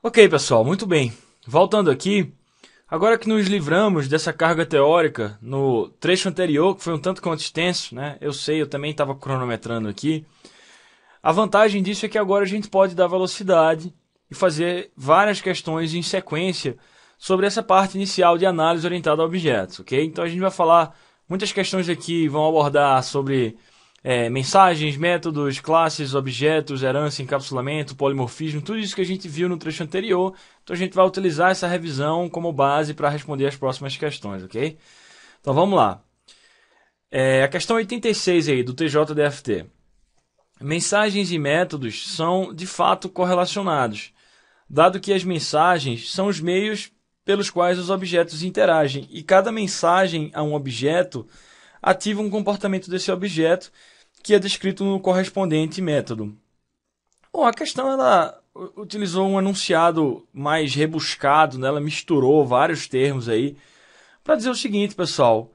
Ok, pessoal, muito bem. Voltando aqui, agora que nos livramos dessa carga teórica no trecho anterior, que foi um tanto quanto extenso, né? Eu sei, eu também estava cronometrando aqui. A vantagem disso é que agora a gente pode dar velocidade e fazer várias questões em sequência sobre essa parte inicial de análise orientada a objetos, ok? Então a gente vai falar, muitas questões aqui vão abordar sobre é, mensagens, métodos, classes, objetos, herança, encapsulamento, polimorfismo, tudo isso que a gente viu no trecho anterior. Então a gente vai utilizar essa revisão como base para responder as próximas questões, ok? Então vamos lá. É, a questão 86 aí do TJDFT. Mensagens e métodos são de fato correlacionados, dado que as mensagens são os meios pelos quais os objetos interagem e cada mensagem a um objeto ativa um comportamento desse objeto que é descrito no correspondente método. Bom, a questão ela utilizou um enunciado mais rebuscado, né? ela misturou vários termos aí para dizer o seguinte, pessoal,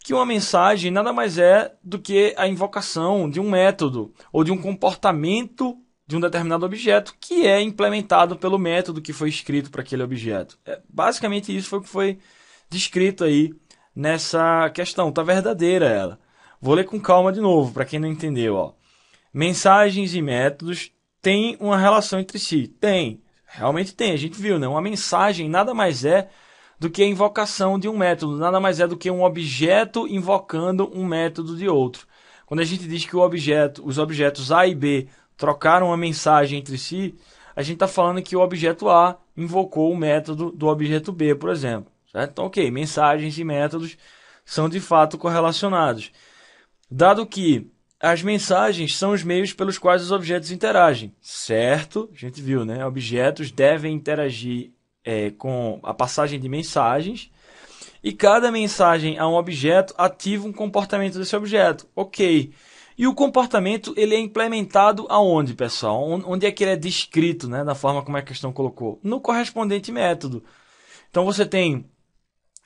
que uma mensagem nada mais é do que a invocação de um método ou de um comportamento de um determinado objeto que é implementado pelo método que foi escrito para aquele objeto. É, basicamente isso foi o que foi descrito aí nessa questão, tá verdadeira ela. Vou ler com calma de novo, para quem não entendeu. Ó. Mensagens e métodos têm uma relação entre si. Tem, realmente tem, a gente viu, né? Uma mensagem nada mais é do que a invocação de um método, nada mais é do que um objeto invocando um método de outro. Quando a gente diz que o objeto, os objetos A e B trocaram uma mensagem entre si, a gente está falando que o objeto A invocou o método do objeto B, por exemplo. Certo? Então, ok, mensagens e métodos são de fato correlacionados dado que as mensagens são os meios pelos quais os objetos interagem, certo? A gente viu, né? Objetos devem interagir é, com a passagem de mensagens e cada mensagem a um objeto ativa um comportamento desse objeto, ok? E o comportamento ele é implementado aonde, pessoal? Onde é que ele é descrito, né? Da forma como a questão colocou? No correspondente método. Então você tem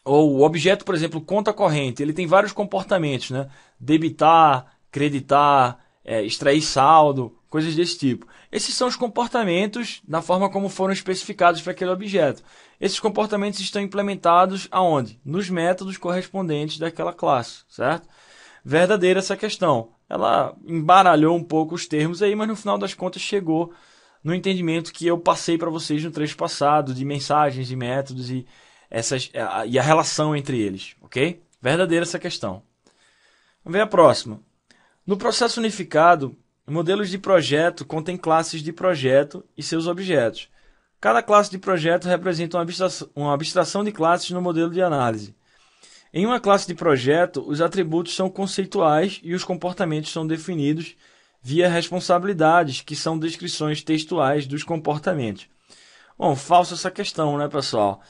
ou o objeto, por exemplo, conta corrente, ele tem vários comportamentos, né? Debitar, creditar, é, extrair saldo, coisas desse tipo. Esses são os comportamentos na forma como foram especificados para aquele objeto. Esses comportamentos estão implementados aonde? Nos métodos correspondentes daquela classe, certo? Verdadeira essa questão. Ela embaralhou um pouco os termos aí, mas no final das contas chegou no entendimento que eu passei para vocês no trecho passado de mensagens e métodos e essas, a, e a relação entre eles, ok? Verdadeira essa questão. Vamos ver a próxima. No processo unificado, modelos de projeto contêm classes de projeto e seus objetos. Cada classe de projeto representa uma abstração, uma abstração de classes no modelo de análise. Em uma classe de projeto, os atributos são conceituais e os comportamentos são definidos via responsabilidades, que são descrições textuais dos comportamentos. Bom, falsa essa questão, né, pessoal?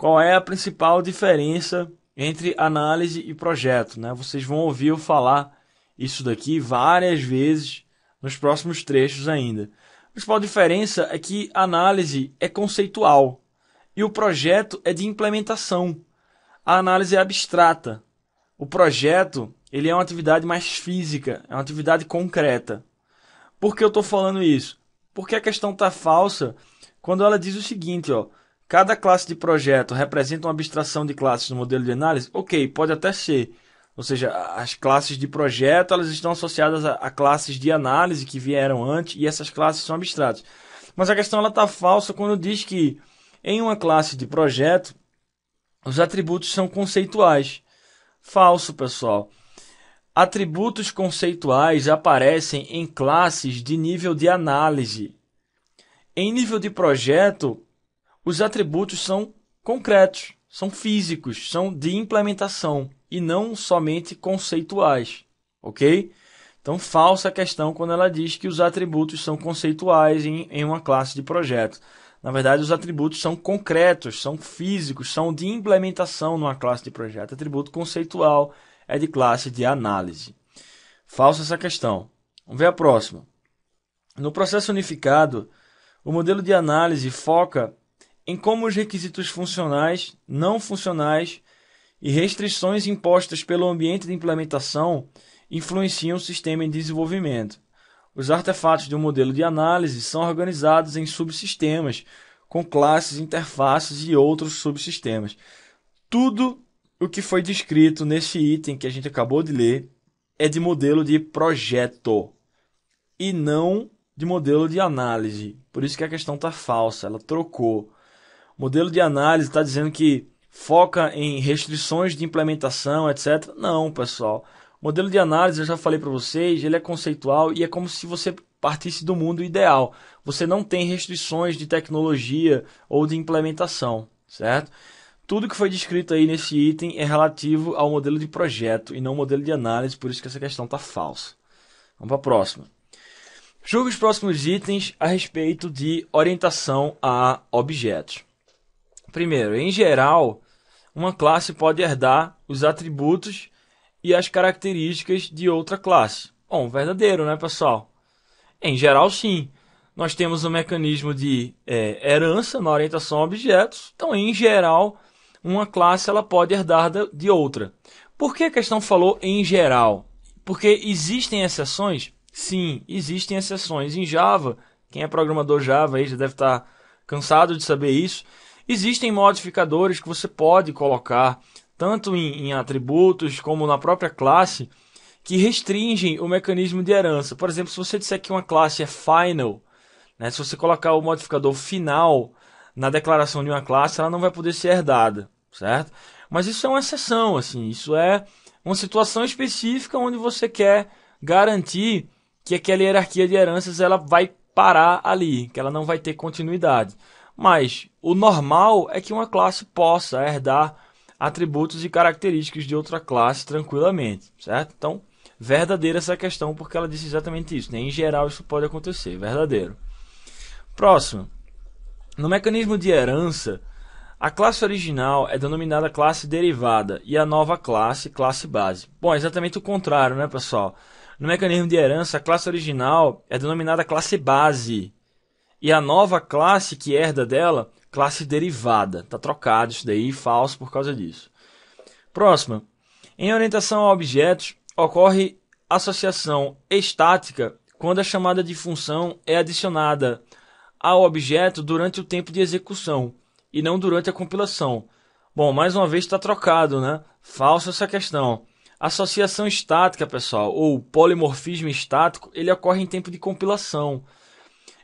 qual é a principal diferença entre análise e projeto. Né? Vocês vão ouvir eu falar isso daqui várias vezes nos próximos trechos ainda. A principal diferença é que a análise é conceitual e o projeto é de implementação. A análise é abstrata. O projeto ele é uma atividade mais física, é uma atividade concreta. Por que eu estou falando isso? Porque a questão está falsa quando ela diz o seguinte, ó, Cada classe de projeto representa uma abstração de classes no modelo de análise? Ok, pode até ser. Ou seja, as classes de projeto elas estão associadas a, a classes de análise que vieram antes e essas classes são abstratas. Mas a questão está falsa quando diz que em uma classe de projeto os atributos são conceituais. Falso, pessoal. Atributos conceituais aparecem em classes de nível de análise. Em nível de projeto, os atributos são concretos, são físicos, são de implementação e não somente conceituais, ok? Então, falsa a questão quando ela diz que os atributos são conceituais em, em uma classe de projeto. Na verdade, os atributos são concretos, são físicos, são de implementação numa classe de projeto. Atributo conceitual é de classe de análise. Falsa essa questão. Vamos ver a próxima. No processo unificado, o modelo de análise foca em como os requisitos funcionais, não funcionais e restrições impostas pelo ambiente de implementação influenciam o sistema em desenvolvimento. Os artefatos de um modelo de análise são organizados em subsistemas, com classes, interfaces e outros subsistemas. Tudo o que foi descrito nesse item que a gente acabou de ler é de modelo de projeto e não de modelo de análise. Por isso que a questão está falsa, ela trocou modelo de análise está dizendo que foca em restrições de implementação, etc. Não, pessoal. O modelo de análise, eu já falei para vocês, ele é conceitual e é como se você partisse do mundo ideal. Você não tem restrições de tecnologia ou de implementação, certo? Tudo que foi descrito aí nesse item é relativo ao modelo de projeto e não modelo de análise, por isso que essa questão está falsa. Vamos para a próxima. Julgue os próximos itens a respeito de orientação a objetos. Primeiro, em geral, uma classe pode herdar os atributos e as características de outra classe. Bom, verdadeiro, né, pessoal? Em geral, sim. Nós temos um mecanismo de é, herança na orientação a objetos. Então, em geral, uma classe ela pode herdar de outra. Por que a questão falou em geral? Porque existem exceções? Sim, existem exceções. Em Java, quem é programador Java aí já deve estar cansado de saber isso. Existem modificadores que você pode colocar, tanto em, em atributos como na própria classe, que restringem o mecanismo de herança. Por exemplo, se você disser que uma classe é final, né, se você colocar o modificador final na declaração de uma classe, ela não vai poder ser herdada, certo? Mas isso é uma exceção, assim, isso é uma situação específica onde você quer garantir que aquela hierarquia de heranças ela vai parar ali, que ela não vai ter continuidade. Mas o normal é que uma classe possa herdar atributos e características de outra classe tranquilamente, certo? Então, verdadeira essa questão, porque ela disse exatamente isso. Né? Em geral, isso pode acontecer, verdadeiro. Próximo. No mecanismo de herança, a classe original é denominada classe derivada e a nova classe, classe base. Bom, é exatamente o contrário, né, pessoal? No mecanismo de herança, a classe original é denominada classe base e a nova classe que herda dela, classe derivada. Está trocado isso daí, falso por causa disso. Próxima. Em orientação a objetos, ocorre associação estática quando a chamada de função é adicionada ao objeto durante o tempo de execução e não durante a compilação. Bom, mais uma vez está trocado, né? Falsa essa questão. Associação estática, pessoal, ou polimorfismo estático, ele ocorre em tempo de compilação.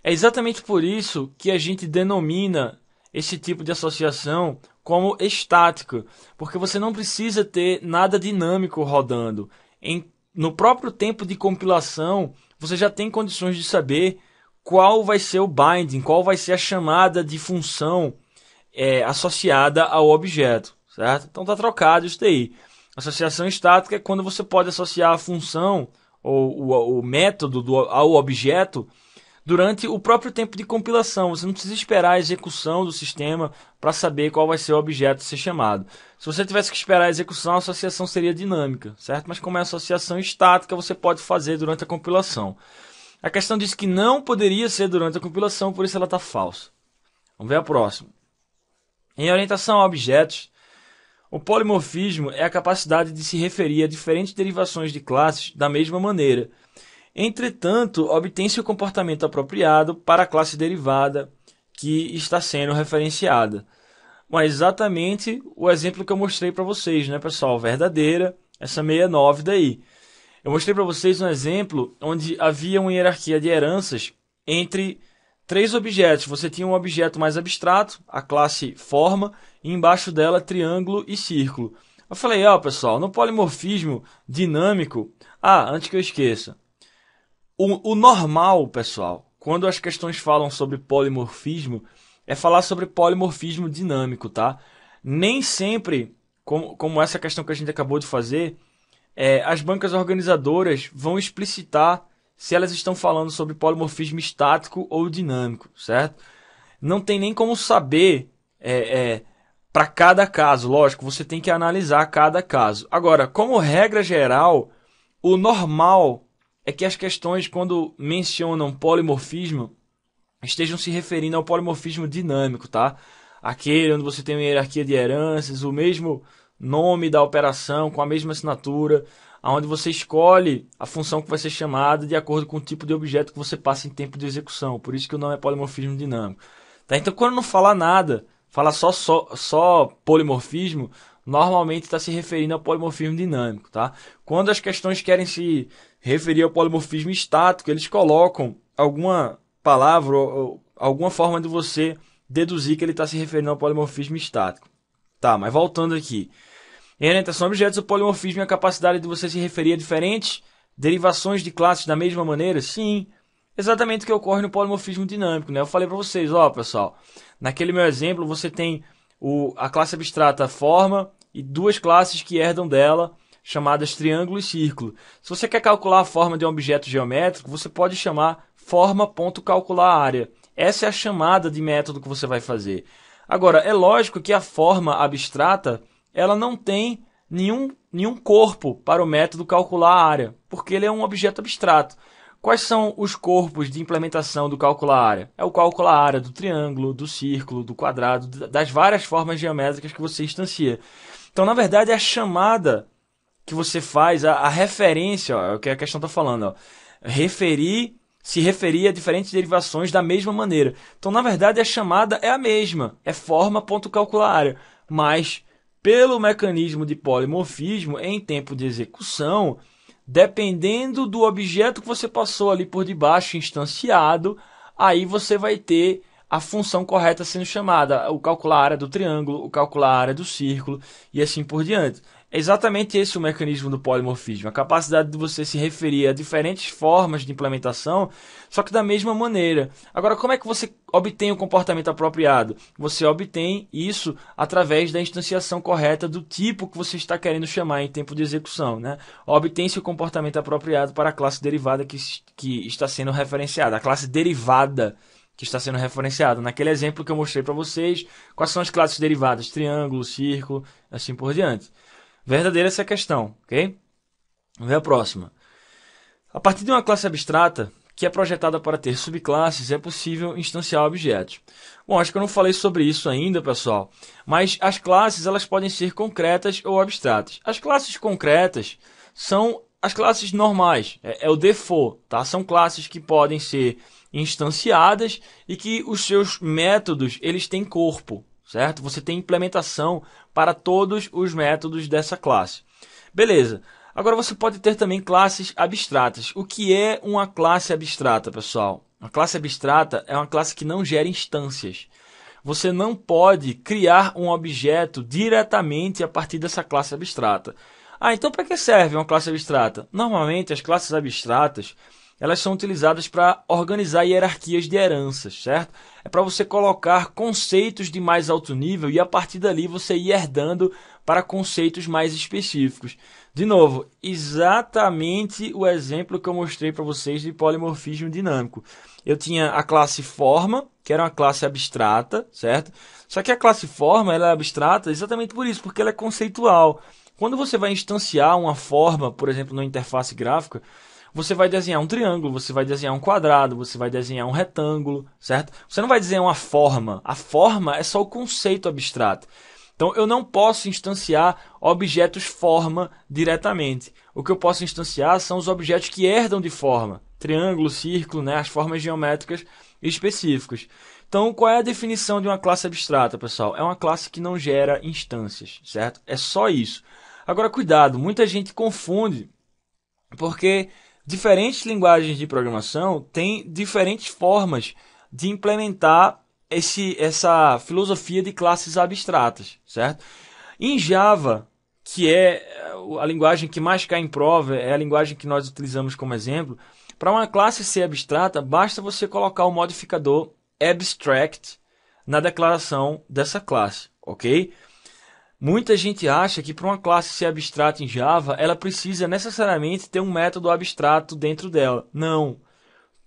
É exatamente por isso que a gente denomina esse tipo de associação como estática, porque você não precisa ter nada dinâmico rodando. Em, no próprio tempo de compilação, você já tem condições de saber qual vai ser o binding, qual vai ser a chamada de função é, associada ao objeto, certo? Então está trocado isso daí. Associação estática é quando você pode associar a função ou o, o método do, ao objeto durante o próprio tempo de compilação. Você não precisa esperar a execução do sistema para saber qual vai ser o objeto a ser chamado. Se você tivesse que esperar a execução, a associação seria dinâmica, certo? Mas como é associação estática, você pode fazer durante a compilação. A questão diz que não poderia ser durante a compilação, por isso ela está falsa. Vamos ver a próxima. Em orientação a objetos, o polimorfismo é a capacidade de se referir a diferentes derivações de classes da mesma maneira – Entretanto, obtém-se o comportamento apropriado para a classe derivada que está sendo referenciada. Mas é exatamente o exemplo que eu mostrei para vocês, né, pessoal? Verdadeira, essa 69 daí. Eu mostrei para vocês um exemplo onde havia uma hierarquia de heranças entre três objetos. Você tinha um objeto mais abstrato, a classe forma, e embaixo dela triângulo e círculo. Eu falei, ó, oh, pessoal, no polimorfismo dinâmico. Ah, antes que eu esqueça. O, o normal, pessoal, quando as questões falam sobre polimorfismo, é falar sobre polimorfismo dinâmico, tá? Nem sempre, como, como essa questão que a gente acabou de fazer, é, as bancas organizadoras vão explicitar se elas estão falando sobre polimorfismo estático ou dinâmico, certo? Não tem nem como saber é, é, para cada caso, lógico, você tem que analisar cada caso. Agora, como regra geral, o normal é que as questões, quando mencionam polimorfismo, estejam se referindo ao polimorfismo dinâmico, tá? Aquele onde você tem uma hierarquia de heranças, o mesmo nome da operação, com a mesma assinatura, aonde você escolhe a função que vai ser chamada de acordo com o tipo de objeto que você passa em tempo de execução. Por isso que o nome é polimorfismo dinâmico. Tá? Então, quando não falar nada, falar só, só, só polimorfismo, normalmente está se referindo ao polimorfismo dinâmico, tá? Quando as questões querem se referir ao polimorfismo estático, eles colocam alguma palavra ou alguma forma de você deduzir que ele está se referindo ao polimorfismo estático. Tá, mas voltando aqui. Em orientação a objetos, o polimorfismo é a capacidade de você se referir a diferentes derivações de classes da mesma maneira? Sim, exatamente o que ocorre no polimorfismo dinâmico, né? Eu falei para vocês, ó, pessoal, naquele meu exemplo você tem o, a classe abstrata forma, e duas classes que herdam dela, chamadas triângulo e círculo. Se você quer calcular a forma de um objeto geométrico, você pode chamar forma.calcular área. Essa é a chamada de método que você vai fazer. Agora, é lógico que a forma abstrata, ela não tem nenhum, nenhum corpo para o método calcular a área, porque ele é um objeto abstrato. Quais são os corpos de implementação do calcular área? É o calcular área do triângulo, do círculo, do quadrado, das várias formas geométricas que você instancia. Então, na verdade, a chamada que você faz, a, a referência, ó, é o que a questão está falando, ó, referir, se referir a diferentes derivações da mesma maneira. Então, na verdade, a chamada é a mesma, é forma ponto calcular mas pelo mecanismo de polimorfismo em tempo de execução, dependendo do objeto que você passou ali por debaixo instanciado, aí você vai ter a função correta sendo chamada, o calcular a área do triângulo, o calcular a área do círculo e assim por diante. É exatamente esse o mecanismo do polimorfismo, a capacidade de você se referir a diferentes formas de implementação, só que da mesma maneira. Agora, como é que você obtém o comportamento apropriado? Você obtém isso através da instanciação correta do tipo que você está querendo chamar em tempo de execução. Né? Obtém-se o comportamento apropriado para a classe derivada que, que está sendo referenciada, a classe derivada que está sendo referenciado. Naquele exemplo que eu mostrei para vocês, quais são as classes derivadas? Triângulo, círculo, assim por diante. Verdadeira essa questão, ok? Vamos ver a próxima. A partir de uma classe abstrata, que é projetada para ter subclasses, é possível instanciar objetos. Bom, acho que eu não falei sobre isso ainda, pessoal, mas as classes elas podem ser concretas ou abstratas. As classes concretas são as classes normais, é, é o default, tá? São classes que podem ser instanciadas e que os seus métodos eles têm corpo, certo? Você tem implementação para todos os métodos dessa classe. Beleza. Agora você pode ter também classes abstratas. O que é uma classe abstrata, pessoal? Uma classe abstrata é uma classe que não gera instâncias. Você não pode criar um objeto diretamente a partir dessa classe abstrata. Ah, então para que serve uma classe abstrata? Normalmente as classes abstratas elas são utilizadas para organizar hierarquias de heranças, certo? É para você colocar conceitos de mais alto nível e a partir dali você ir herdando para conceitos mais específicos. De novo, exatamente o exemplo que eu mostrei para vocês de polimorfismo dinâmico. Eu tinha a classe forma, que era uma classe abstrata, certo? Só que a classe forma ela é abstrata exatamente por isso, porque ela é conceitual. Quando você vai instanciar uma forma, por exemplo, na interface gráfica, você vai desenhar um triângulo, você vai desenhar um quadrado, você vai desenhar um retângulo, certo? Você não vai desenhar uma forma. A forma é só o conceito abstrato. Então eu não posso instanciar objetos forma diretamente. O que eu posso instanciar são os objetos que herdam de forma, triângulo, círculo, né, as formas geométricas específicas. Então, qual é a definição de uma classe abstrata, pessoal? É uma classe que não gera instâncias, certo? É só isso. Agora, cuidado, muita gente confunde porque diferentes linguagens de programação têm diferentes formas de implementar esse, essa filosofia de classes abstratas, certo? Em Java, que é eh, a linguagem que mais cai em prova, é a linguagem que nós utilizamos como exemplo, para uma classe ser abstrata, basta você colocar o modificador abstract na declaração dessa classe, ok? Muita gente acha que para uma classe ser abstrata em Java, ela precisa necessariamente ter um método abstrato dentro dela. Não.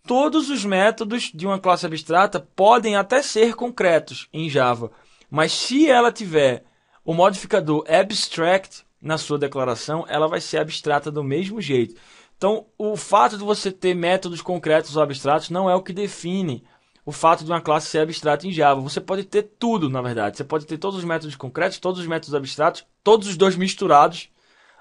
Todos os métodos de uma classe abstrata podem até ser concretos em Java, mas se ela tiver o modificador abstract na sua declaração, ela vai ser abstrata do mesmo jeito. Então, o fato de você ter métodos concretos ou abstratos não é o que define o fato de uma classe ser abstrata em Java. Você pode ter tudo, na verdade. Você pode ter todos os métodos concretos, todos os métodos abstratos, todos os dois misturados,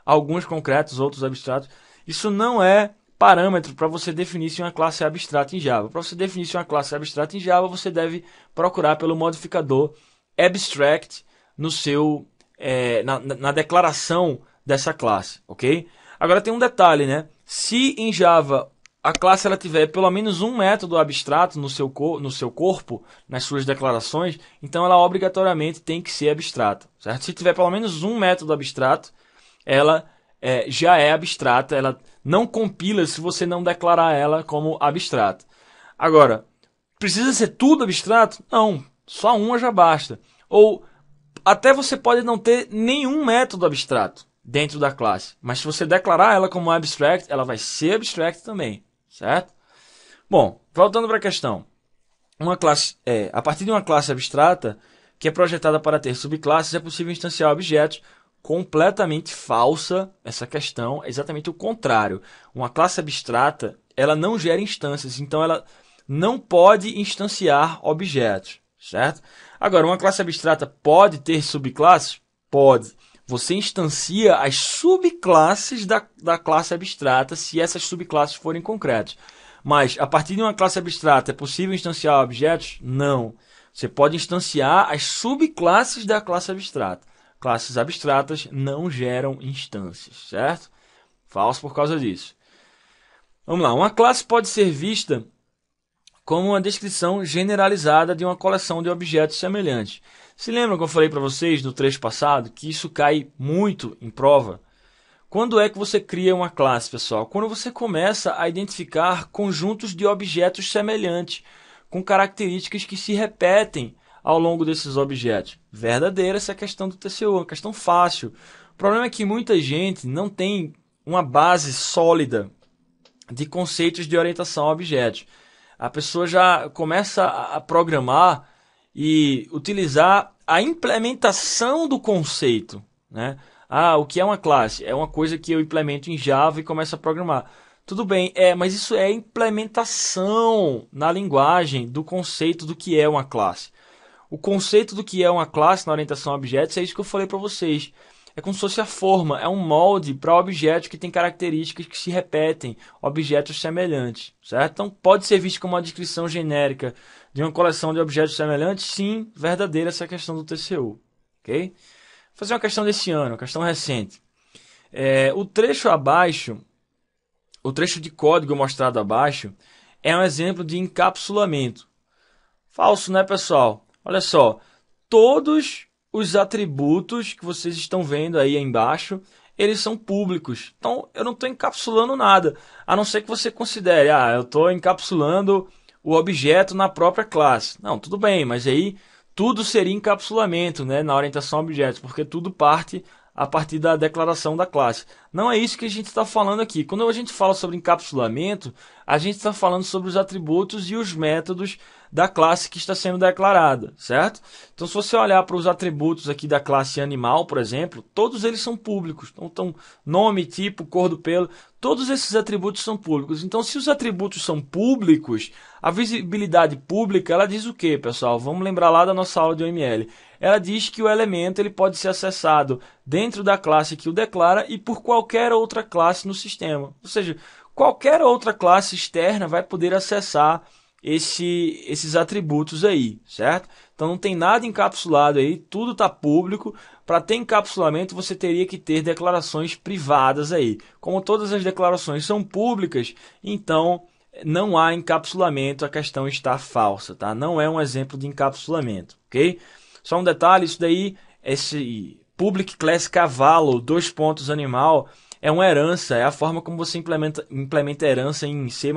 alguns concretos, outros abstratos. Isso não é parâmetro para você definir se uma classe é abstrata em Java. Para você definir se uma classe é abstrata em Java, você deve procurar pelo modificador abstract no seu é, na, na declaração dessa classe, ok? Agora tem um detalhe, né? Se em Java a classe ela tiver pelo menos um método abstrato no seu, no seu corpo, nas suas declarações, então ela obrigatoriamente tem que ser abstrata, certo? Se tiver pelo menos um método abstrato, ela é, já é abstrata, ela não compila se você não declarar ela como abstrata. Agora, precisa ser tudo abstrato? Não, só uma já basta. Ou até você pode não ter nenhum método abstrato dentro da classe, mas se você declarar ela como abstract, ela vai ser abstract também certo? Bom, voltando para a questão. Uma classe, é, a partir de uma classe abstrata, que é projetada para ter subclasses, é possível instanciar objetos completamente falsa essa questão, é exatamente o contrário. Uma classe abstrata, ela não gera instâncias, então ela não pode instanciar objetos, certo? Agora, uma classe abstrata pode ter subclasses? Pode você instancia as subclasses da, da classe abstrata, se essas subclasses forem concretas. Mas a partir de uma classe abstrata é possível instanciar objetos? Não. Você pode instanciar as subclasses da classe abstrata. Classes abstratas não geram instâncias, certo? Falso por causa disso. Vamos lá, uma classe pode ser vista como uma descrição generalizada de uma coleção de objetos semelhantes. Se lembra que eu falei para vocês no trecho passado que isso cai muito em prova? Quando é que você cria uma classe, pessoal? Quando você começa a identificar conjuntos de objetos semelhantes, com características que se repetem ao longo desses objetos. Verdadeira essa questão do TCO, uma questão fácil. O problema é que muita gente não tem uma base sólida de conceitos de orientação a objetos. A pessoa já começa a programar e utilizar a implementação do conceito, né? Ah, o que é uma classe? É uma coisa que eu implemento em Java e começo a programar. Tudo bem, é, mas isso é implementação na linguagem do conceito do que é uma classe. O conceito do que é uma classe na orientação a objetos é isso que eu falei para vocês. É como se fosse a forma, é um molde para objetos que tem características que se repetem, objetos semelhantes, certo? Então pode ser visto como uma descrição genérica de uma coleção de objetos semelhantes, sim, verdadeira essa questão do TCU. Ok? Vou fazer uma questão desse ano, uma questão recente. É, o trecho abaixo, o trecho de código mostrado abaixo, é um exemplo de encapsulamento. Falso, né, pessoal? Olha só, todos os atributos que vocês estão vendo aí embaixo, eles são públicos. Então, eu não estou encapsulando nada, a não ser que você considere, ah, eu estou encapsulando o objeto na própria classe. Não, tudo bem, mas aí tudo seria encapsulamento né, na orientação a objetos, porque tudo parte a partir da declaração da classe. Não é isso que a gente está falando aqui. Quando a gente fala sobre encapsulamento, a gente está falando sobre os atributos e os métodos da classe que está sendo declarada, certo? Então, se você olhar para os atributos aqui da classe animal, por exemplo, todos eles são públicos. Então, então, nome, tipo, cor do pelo, todos esses atributos são públicos. Então, se os atributos são públicos, a visibilidade pública, ela diz o quê, pessoal? Vamos lembrar lá da nossa aula de OML ela diz que o elemento ele pode ser acessado dentro da classe que o declara e por qualquer outra classe no sistema. Ou seja, qualquer outra classe externa vai poder acessar esse, esses atributos aí, certo? Então não tem nada encapsulado aí, tudo está público. Para ter encapsulamento, você teria que ter declarações privadas aí. Como todas as declarações são públicas, então não há encapsulamento, a questão está falsa, tá? Não é um exemplo de encapsulamento, ok? Só um detalhe, isso daí, esse Public Class Cavalo, dois pontos animal, é uma herança, é a forma como você implementa, implementa herança em C++,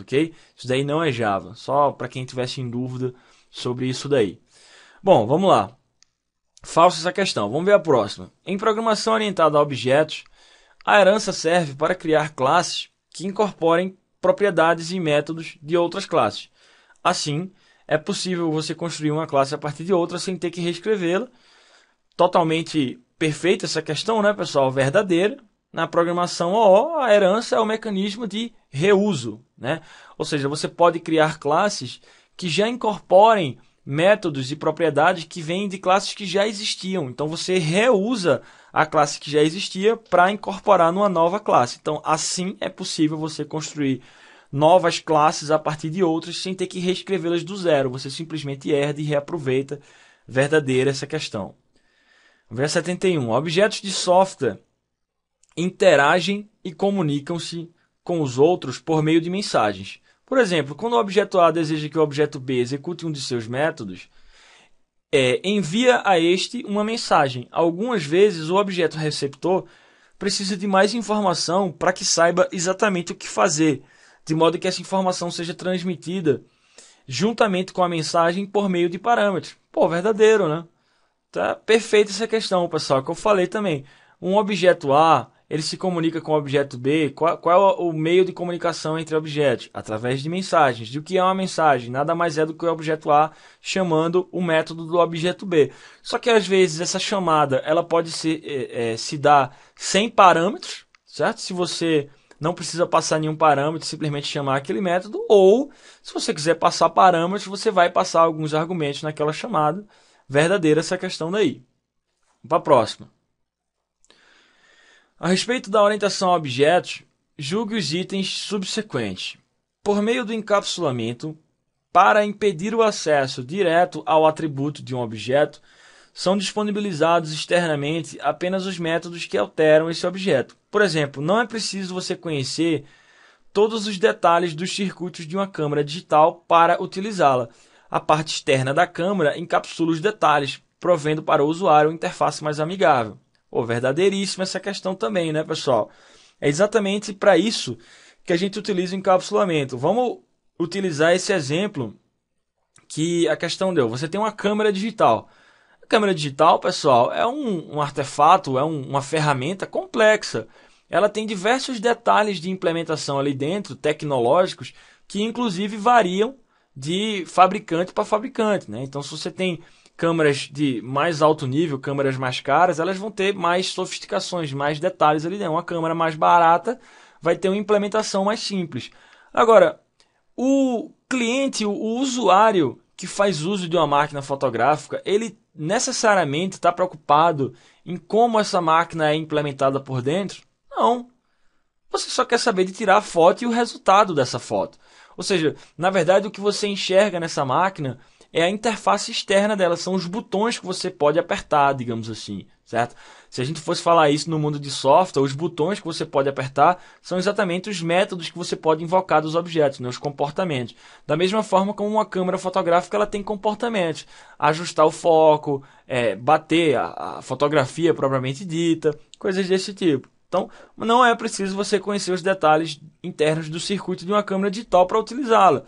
ok? Isso daí não é Java, só para quem tivesse em dúvida sobre isso daí. Bom, vamos lá. Falsa essa questão, vamos ver a próxima. Em programação orientada a objetos, a herança serve para criar classes que incorporem propriedades e métodos de outras classes. Assim, é possível você construir uma classe a partir de outra sem ter que reescrevê-la. Totalmente perfeita essa questão, né, pessoal? Verdadeira. Na programação OO, a herança é o mecanismo de reuso, né? Ou seja, você pode criar classes que já incorporem métodos e propriedades que vêm de classes que já existiam. Então você reusa a classe que já existia para incorporar numa nova classe. Então assim é possível você construir novas classes a partir de outras sem ter que reescrevê-las do zero. Você simplesmente herda e reaproveita verdadeira essa questão. Verso 71. Objetos de software interagem e comunicam-se com os outros por meio de mensagens. Por exemplo, quando o objeto A deseja que o objeto B execute um de seus métodos, é, envia a este uma mensagem. Algumas vezes o objeto receptor precisa de mais informação para que saiba exatamente o que fazer de modo que essa informação seja transmitida juntamente com a mensagem por meio de parâmetros. Pô, verdadeiro, né? Tá perfeita essa questão, pessoal, que eu falei também. Um objeto A, ele se comunica com o objeto B. Qual, qual é o meio de comunicação entre objetos? Através de mensagens. De o que é uma mensagem? Nada mais é do que o objeto A chamando o método do objeto B. Só que às vezes essa chamada ela pode se, é, é, se dar sem parâmetros, certo? Se você não precisa passar nenhum parâmetro, simplesmente chamar aquele método, ou se você quiser passar parâmetros, você vai passar alguns argumentos naquela chamada verdadeira, essa questão daí. Vamos para a próxima. A respeito da orientação a objetos, julgue os itens subsequentes. Por meio do encapsulamento, para impedir o acesso direto ao atributo de um objeto, são disponibilizados externamente apenas os métodos que alteram esse objeto. Por exemplo, não é preciso você conhecer todos os detalhes dos circuitos de uma câmera digital para utilizá-la. A parte externa da câmera encapsula os detalhes, provendo para o usuário uma interface mais amigável. Oh, verdadeiríssima essa questão também, né, pessoal? É exatamente para isso que a gente utiliza o encapsulamento. Vamos utilizar esse exemplo que a questão deu. Você tem uma câmera digital. A câmera digital, pessoal, é um, um artefato, é um, uma ferramenta complexa. Ela tem diversos detalhes de implementação ali dentro, tecnológicos, que inclusive variam de fabricante para fabricante. Né? Então, se você tem câmeras de mais alto nível, câmeras mais caras, elas vão ter mais sofisticações, mais detalhes ali dentro. Uma câmera mais barata vai ter uma implementação mais simples. Agora, o cliente, o usuário que faz uso de uma máquina fotográfica, ele necessariamente está preocupado em como essa máquina é implementada por dentro? Não. Você só quer saber de tirar a foto e o resultado dessa foto. Ou seja, na verdade, o que você enxerga nessa máquina é a interface externa dela, são os botões que você pode apertar, digamos assim, certo? Se a gente fosse falar isso no mundo de software, os botões que você pode apertar são exatamente os métodos que você pode invocar dos objetos, né, os comportamentos. Da mesma forma como uma câmera fotográfica ela tem comportamentos, ajustar o foco, é, bater a, a fotografia propriamente dita, coisas desse tipo. Então, não é preciso você conhecer os detalhes internos do circuito de uma câmera digital para utilizá-la.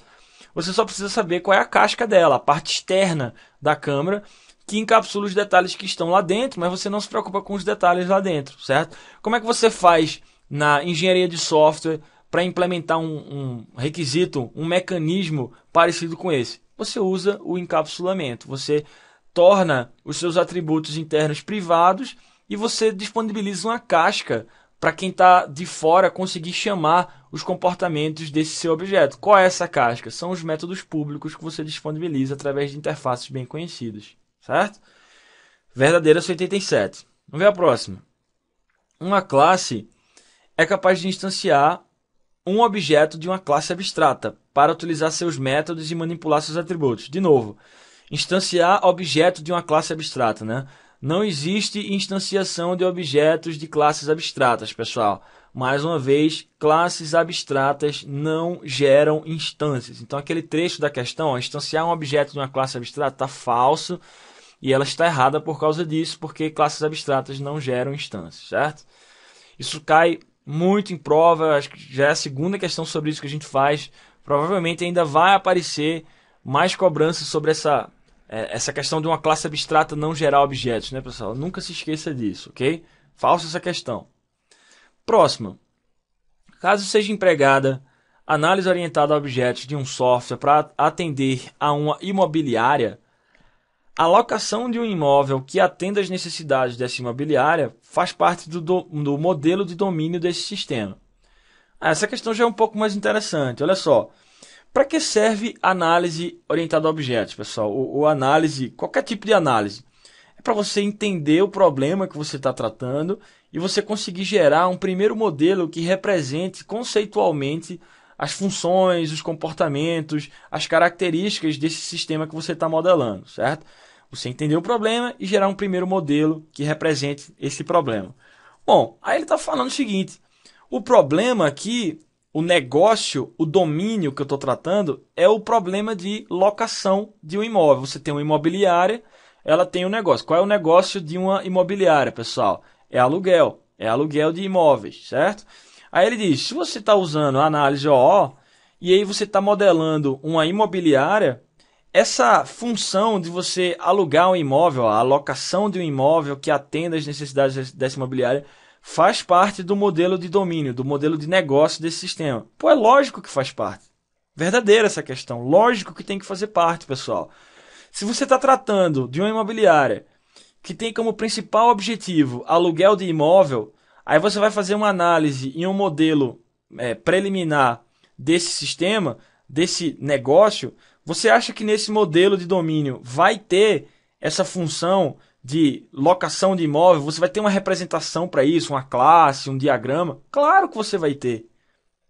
Você só precisa saber qual é a casca dela, a parte externa da câmera, que encapsula os detalhes que estão lá dentro, mas você não se preocupa com os detalhes lá dentro, certo? Como é que você faz na engenharia de software para implementar um, um requisito, um mecanismo parecido com esse? Você usa o encapsulamento, você torna os seus atributos internos privados e você disponibiliza uma casca para quem está de fora conseguir chamar os comportamentos desse seu objeto. Qual é essa casca? São os métodos públicos que você disponibiliza através de interfaces bem conhecidas certo? Verdadeiras 87. Vamos ver a próxima. Uma classe é capaz de instanciar um objeto de uma classe abstrata para utilizar seus métodos e manipular seus atributos. De novo, instanciar objeto de uma classe abstrata, né? Não existe instanciação de objetos de classes abstratas, pessoal. Mais uma vez, classes abstratas não geram instâncias. Então, aquele trecho da questão, ó, instanciar um objeto de uma classe abstrata, está falso, e ela está errada por causa disso, porque classes abstratas não geram instâncias, certo? Isso cai muito em prova, acho que já é a segunda questão sobre isso que a gente faz. Provavelmente ainda vai aparecer mais cobranças sobre essa, é, essa questão de uma classe abstrata não gerar objetos, né, pessoal? Nunca se esqueça disso, ok? Falsa essa questão. Próxima. Caso seja empregada análise orientada a objetos de um software para atender a uma imobiliária, a locação de um imóvel que atenda às necessidades dessa imobiliária faz parte do, do, do modelo de domínio desse sistema. Ah, essa questão já é um pouco mais interessante. Olha só. Para que serve análise orientada a objetos, pessoal? Ou, análise, qualquer tipo de análise. É para você entender o problema que você está tratando e você conseguir gerar um primeiro modelo que represente conceitualmente as funções, os comportamentos, as características desse sistema que você está modelando, certo? Você entender o problema e gerar um primeiro modelo que represente esse problema. Bom, aí ele está falando o seguinte: o problema aqui, o negócio, o domínio que eu estou tratando é o problema de locação de um imóvel. Você tem uma imobiliária, ela tem um negócio. Qual é o negócio de uma imobiliária, pessoal? É aluguel. É aluguel de imóveis, certo? Aí ele diz: se você está usando a análise OO e aí você está modelando uma imobiliária, essa função de você alugar um imóvel, a alocação de um imóvel que atenda às necessidades dessa imobiliária, faz parte do modelo de domínio, do modelo de negócio desse sistema. Pô, é lógico que faz parte. Verdadeira essa questão. Lógico que tem que fazer parte, pessoal. Se você está tratando de uma imobiliária que tem como principal objetivo aluguel de imóvel, Aí você vai fazer uma análise em um modelo é, preliminar desse sistema, desse negócio. Você acha que nesse modelo de domínio vai ter essa função de locação de imóvel? Você vai ter uma representação para isso, uma classe, um diagrama? Claro que você vai ter.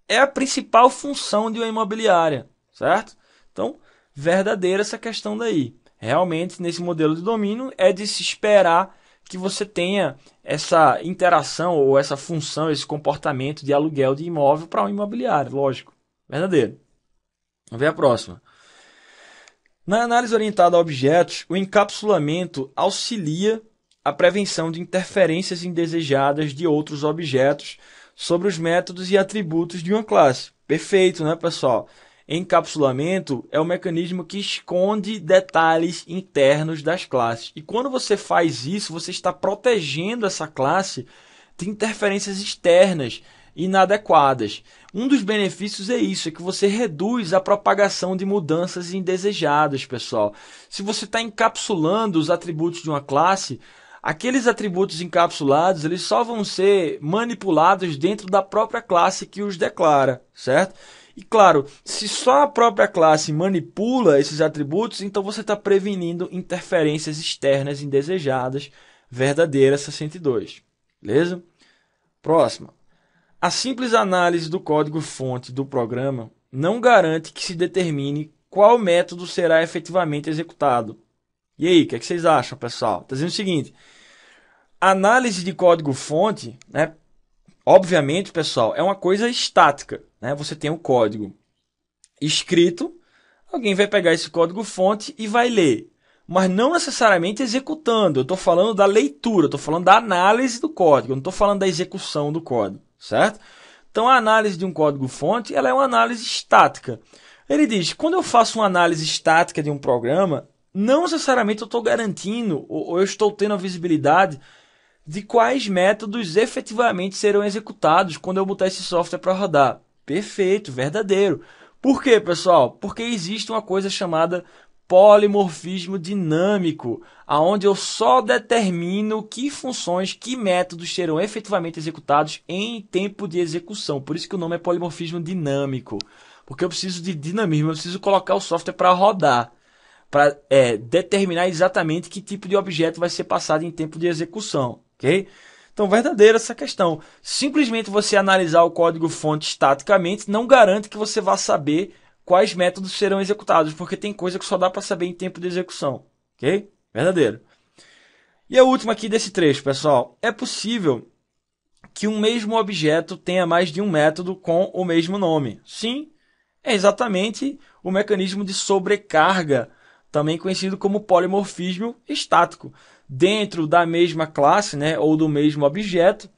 É a principal função de uma imobiliária, certo? Então, verdadeira essa questão daí. Realmente, nesse modelo de domínio, é de se esperar que você tenha essa interação ou essa função, esse comportamento de aluguel de imóvel para um imobiliário, lógico. Verdadeiro. Vamos ver a próxima. Na análise orientada a objetos, o encapsulamento auxilia a prevenção de interferências indesejadas de outros objetos sobre os métodos e atributos de uma classe. Perfeito, né, pessoal? Encapsulamento é o um mecanismo que esconde detalhes internos das classes. E quando você faz isso, você está protegendo essa classe de interferências externas inadequadas. Um dos benefícios é isso, é que você reduz a propagação de mudanças indesejadas, pessoal. Se você está encapsulando os atributos de uma classe, aqueles atributos encapsulados eles só vão ser manipulados dentro da própria classe que os declara, certo? E claro, se só a própria classe manipula esses atributos, então você está prevenindo interferências externas indesejadas, verdadeira 62. Beleza? Próxima. A simples análise do código-fonte do programa não garante que se determine qual método será efetivamente executado. E aí, o que, é que, vocês acham, pessoal? Está dizendo o seguinte: análise de código-fonte, né, Obviamente, pessoal, é uma coisa estática. Né? Você tem o um código escrito, alguém vai pegar esse código fonte e vai ler. Mas não necessariamente executando. Eu estou falando da leitura, estou falando da análise do código, não estou falando da execução do código, certo? Então, a análise de um código fonte ela é uma análise estática. Ele diz: quando eu faço uma análise estática de um programa, não necessariamente eu estou garantindo ou, ou eu estou tendo a visibilidade de quais métodos efetivamente serão executados quando eu botar esse software para rodar. Perfeito, verdadeiro. Por quê, pessoal? Porque existe uma coisa chamada polimorfismo dinâmico, aonde eu só determino que funções, que métodos serão efetivamente executados em tempo de execução. Por isso que o nome é polimorfismo dinâmico, porque eu preciso de dinamismo, eu preciso colocar o software para rodar, para é, determinar exatamente que tipo de objeto vai ser passado em tempo de execução ok? Então, verdadeira essa questão. Simplesmente você analisar o código-fonte estaticamente não garante que você vá saber quais métodos serão executados, porque tem coisa que só dá para saber em tempo de execução, ok? Verdadeiro. E a última aqui desse trecho, pessoal. É possível que um mesmo objeto tenha mais de um método com o mesmo nome. Sim, é exatamente o mecanismo de sobrecarga, também conhecido como polimorfismo estático dentro da mesma classe né, ou do mesmo objeto,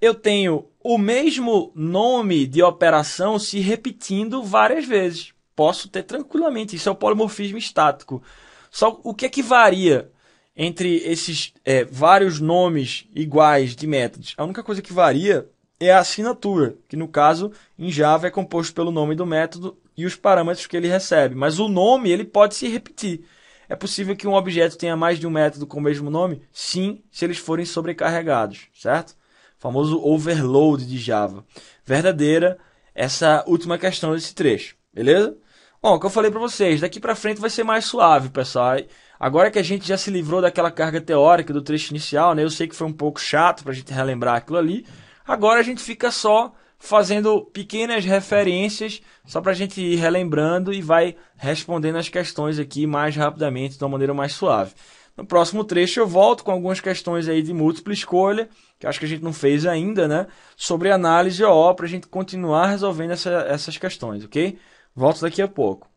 eu tenho o mesmo nome de operação se repetindo várias vezes. Posso ter tranquilamente, isso é o polimorfismo estático. Só o que é que varia entre esses é, vários nomes iguais de métodos? A única coisa que varia é a assinatura, que no caso em Java é composto pelo nome do método e os parâmetros que ele recebe. Mas o nome ele pode se repetir. É possível que um objeto tenha mais de um método com o mesmo nome? Sim, se eles forem sobrecarregados, certo? O famoso overload de Java. Verdadeira essa última questão desse trecho, beleza? Bom, o que eu falei para vocês, daqui para frente vai ser mais suave, pessoal. Agora que a gente já se livrou daquela carga teórica do trecho inicial, né? Eu sei que foi um pouco chato para a gente relembrar aquilo ali. Agora a gente fica só fazendo pequenas referências, só para a gente ir relembrando e vai respondendo as questões aqui mais rapidamente, de uma maneira mais suave. No próximo trecho eu volto com algumas questões aí de múltipla escolha, que acho que a gente não fez ainda, né? Sobre análise OO, para a gente continuar resolvendo essa, essas questões, ok? Volto daqui a pouco.